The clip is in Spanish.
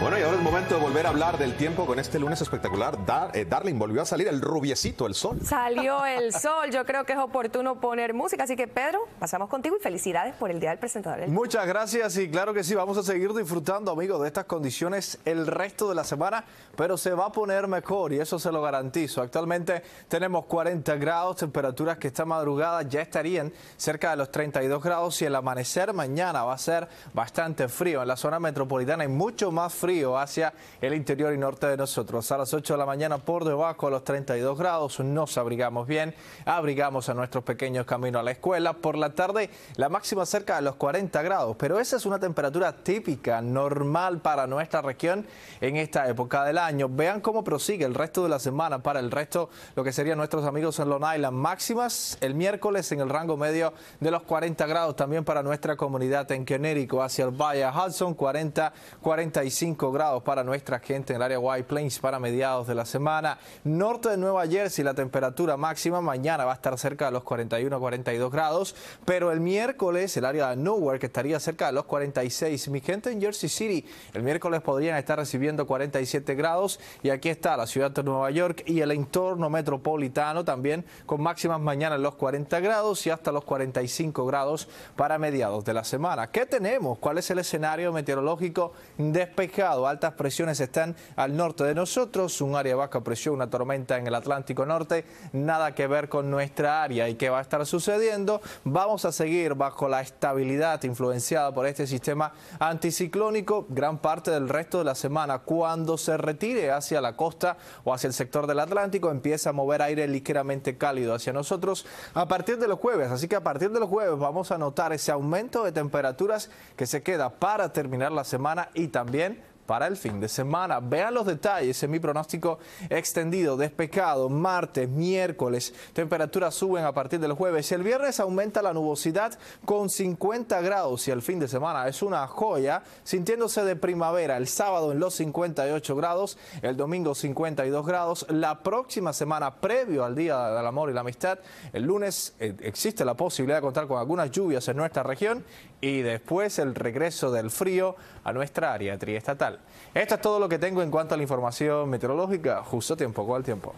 Bueno, y ahora es momento de volver a hablar del tiempo con este lunes espectacular. Dar, eh, Darling, volvió a salir el rubiecito, el sol. Salió el sol. Yo creo que es oportuno poner música. Así que, Pedro, pasamos contigo y felicidades por el Día del Presentador. Muchas gracias y claro que sí, vamos a seguir disfrutando, amigos, de estas condiciones el resto de la semana, pero se va a poner mejor y eso se lo garantizo. Actualmente tenemos 40 grados, temperaturas que esta madrugada ya estarían cerca de los 32 grados y el amanecer mañana va a ser bastante frío. En la zona metropolitana hay mucho más frío frío hacia el interior y norte de nosotros. A las 8 de la mañana por debajo de los 32 grados nos abrigamos bien, abrigamos a nuestros pequeños camino a la escuela. Por la tarde la máxima cerca de los 40 grados, pero esa es una temperatura típica, normal para nuestra región en esta época del año. Vean cómo prosigue el resto de la semana para el resto, lo que serían nuestros amigos en Long Island. Máximas el miércoles en el rango medio de los 40 grados también para nuestra comunidad en Quenérico hacia el Valle Hudson, 40, 45 grados para nuestra gente en el área White Plains para mediados de la semana. Norte de Nueva Jersey, la temperatura máxima mañana va a estar cerca de los 41 42 grados, pero el miércoles el área de Newark estaría cerca de los 46. Mi gente en Jersey City el miércoles podrían estar recibiendo 47 grados y aquí está la ciudad de Nueva York y el entorno metropolitano también con máximas mañana los 40 grados y hasta los 45 grados para mediados de la semana. ¿Qué tenemos? ¿Cuál es el escenario meteorológico despejado? Altas presiones están al norte de nosotros, un área de baja presión, una tormenta en el Atlántico Norte, nada que ver con nuestra área. ¿Y qué va a estar sucediendo? Vamos a seguir bajo la estabilidad influenciada por este sistema anticiclónico gran parte del resto de la semana. Cuando se retire hacia la costa o hacia el sector del Atlántico, empieza a mover aire ligeramente cálido hacia nosotros a partir de los jueves. Así que a partir de los jueves vamos a notar ese aumento de temperaturas que se queda para terminar la semana y también para el fin de semana. Vean los detalles en mi pronóstico extendido, despecado, martes, miércoles, temperaturas suben a partir del jueves. y El viernes aumenta la nubosidad con 50 grados y el fin de semana es una joya, sintiéndose de primavera. El sábado en los 58 grados, el domingo 52 grados. La próxima semana, previo al Día del Amor y la Amistad, el lunes eh, existe la posibilidad de contar con algunas lluvias en nuestra región y después el regreso del frío a nuestra área triestatal. Esto es todo lo que tengo en cuanto a la información meteorológica. Justo tiempo, ¿cuál tiempo?